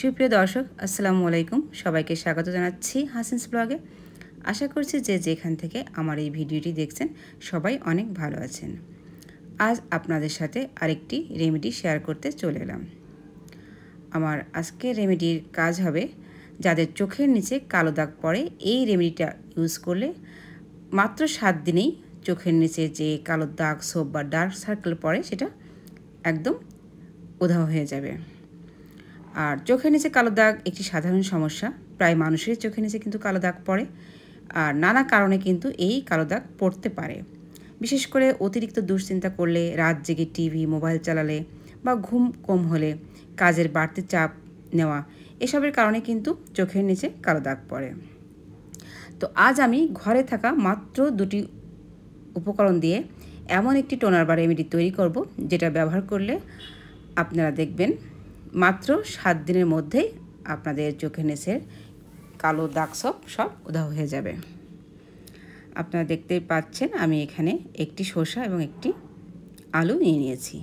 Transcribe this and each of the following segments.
সুপ্রিয় দর্শক আসসালামু আলাইকুম সবাইকে স্বাগত জানাচ্ছি হাসিনস ব্লগে আশা করছি যে যেখান থেকে আমার এই ভিডিওটি দেখছেন সবাই অনেক ভালো আছেন আজ আপনাদের সাথে আরেকটি রেমেডি শেয়ার করতে চলে এলাম আমার আজকে রেমেডির কাজ হবে যাদের চোখের নিচে কালো দাগ পড়ে এই রেমেডিটা ইউজ করলে মাত্র সাত দিনেই চোখের নিচে যে কালো দাগ সোপ বা ডার্ক সার্কেল পড়ে সেটা একদম উধাও হয়ে যাবে আর চোখের নিচে কালো দাগ একটি সাধারণ সমস্যা প্রায় মানুষের চোখের নিচে কিন্তু কালো দাগ পড়ে আর নানা কারণে কিন্তু এই কালো দাগ পড়তে পারে বিশেষ করে অতিরিক্ত দুশ্চিন্তা করলে রাত জেগে টিভি মোবাইল চালালে বা ঘুম কম হলে কাজের বাড়তি চাপ নেওয়া এসবের কারণে কিন্তু চোখের নিচে কালো দাগ পড়ে তো আজ আমি ঘরে থাকা মাত্র দুটি উপকরণ দিয়ে এমন একটি টোনার বা রেমেডি তৈরি করব যেটা ব্যবহার করলে আপনারা দেখবেন মাত্র সাত দিনের মধ্যেই আপনাদের চোখে নেসের কালো দাগ সব সব উদা হয়ে যাবে আপনারা দেখতেই পাচ্ছেন আমি এখানে একটি শসা এবং একটি আলু নিয়ে নিয়েছি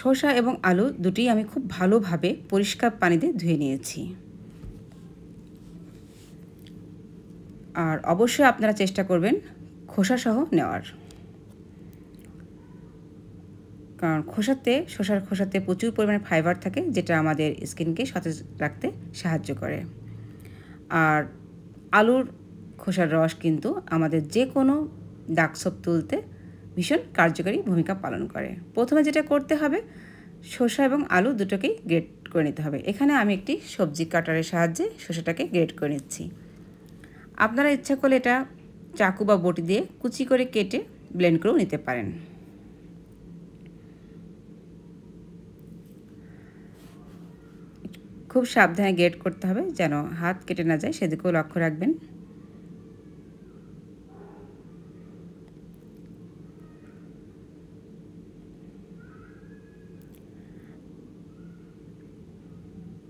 শসা এবং আলু দুটি আমি খুব ভালোভাবে পরিষ্কার পানিতে ধুয়ে নিয়েছি আর অবশ্যই আপনারা চেষ্টা করবেন খোসাসহ নেওয়ার কারণ খোসাতে শসার খোসাতে প্রচুর পরিমাণে ফাইবার থাকে যেটা আমাদের স্কিনকে সতেজ রাখতে সাহায্য করে আর আলুর খোসার রস কিন্তু আমাদের যে কোনো সব তুলতে ভীষণ কার্যকরী ভূমিকা পালন করে প্রথমে যেটা করতে হবে শসা এবং আলু দুটোকেই গ্রেট করে নিতে হবে এখানে আমি একটি সবজি কাটারের সাহায্যে শসাটাকে গ্রেট করে নিচ্ছি আপনারা ইচ্ছা করলে এটা চাকু বা বটি দিয়ে কুচি করে কেটে ব্লেন্ড করেও নিতে পারেন খুব সাবধানে গেট করতে হবে যেন হাত কেটে না যায় সেদিকেও লক্ষ্য রাখবেন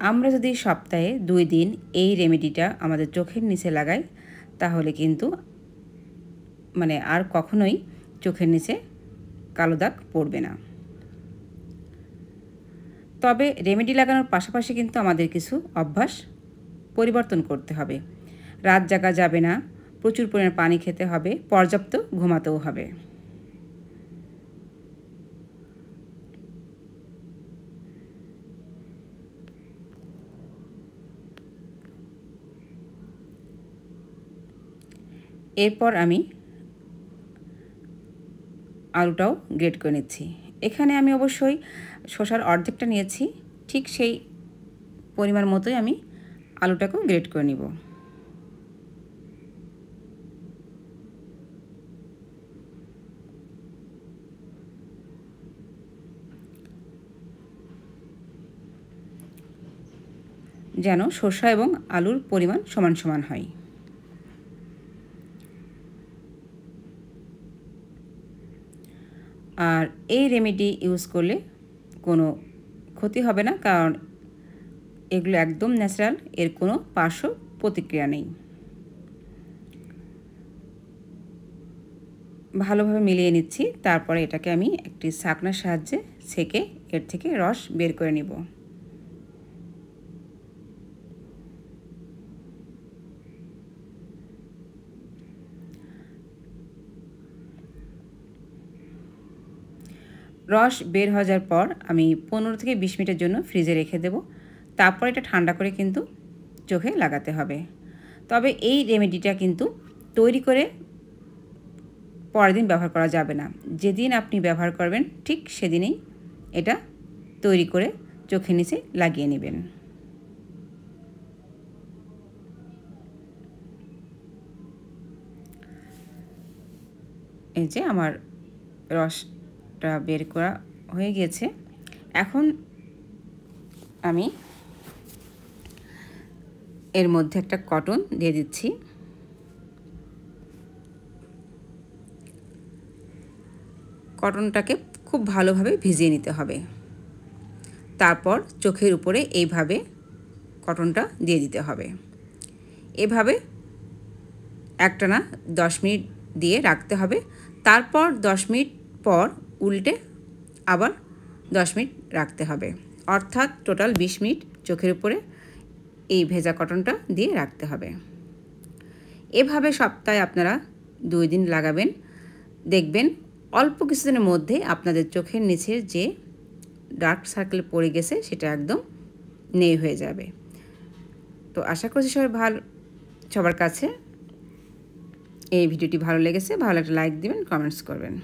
আমরা যদি সপ্তাহে দুই দিন এই রেমেডিটা আমাদের চোখের নিচে লাগাই তাহলে কিন্তু মানে আর কখনোই চোখের নিচে কালো দাগ পড়বে না তবে রেমেডি লাগানোর পাশাপাশি কিন্তু আমাদের কিছু অভ্যাস পরিবর্তন করতে হবে রাত জাগা যাবে না প্রচুর পরিমাণে পানি খেতে হবে পর্যাপ্ত ঘুমাতেও হবে এরপর আমি আলুটাও গ্রেট করে নিচ্ছি এখানে আমি অবশ্যই শসার অর্ধেকটা নিয়েছি ঠিক সেই পরিমাণ মতোই আমি আলুটাকেও গ্রেট করে নিব যেন শসা এবং আলুর পরিমাণ সমান সমান হয় আর এই রেমেডি ইউজ করলে কোনো ক্ষতি হবে না কারণ এগুলো একদম ন্যাচারাল এর কোনো পার্শ্ব প্রতিক্রিয়া নেই ভালোভাবে মিলিয়ে নিচ্ছি তারপরে এটাকে আমি একটি ছাকনার সাহায্যে ছেঁকে এর থেকে রস বের করে নেব রস বের হওয়ার পর আমি পনেরো থেকে বিশ মিনিটের জন্য ফ্রিজে রেখে দেব তারপর এটা ঠান্ডা করে কিন্তু চোখে লাগাতে হবে তবে এই রেমেডিটা কিন্তু তৈরি করে পরের দিন ব্যবহার করা যাবে না যেদিন আপনি ব্যবহার করবেন ঠিক সেদিনেই এটা তৈরি করে চোখে নিচে লাগিয়ে নেবেন এই যে আমার রস সবটা বের করা হয়ে গেছে এখন আমি এর মধ্যে একটা কটন দিয়ে দিচ্ছি কটনটাকে খুব ভালোভাবে ভিজিয়ে নিতে হবে তারপর চোখের উপরে এইভাবে কটনটা দিয়ে দিতে হবে এভাবে একটানা দশ মিনিট দিয়ে রাখতে হবে তারপর দশ মিনিট পর উল্টে আবার দশ মিনিট রাখতে হবে অর্থাৎ টোটাল বিশ মিনিট চোখের উপরে এই ভেজা কটনটা দিয়ে রাখতে হবে এভাবে সপ্তাহে আপনারা দুই দিন লাগাবেন দেখবেন অল্প কিছুদিনের মধ্যে আপনাদের চোখের নিচের যে ডার্ক সার্কেল পড়ে গেছে সেটা একদম নেই হয়ে যাবে তো আশা করছি সবাই ভালো সবার কাছে এই ভিডিওটি ভালো লেগেছে ভালো একটা লাইক দিবেন কমেন্টস করবেন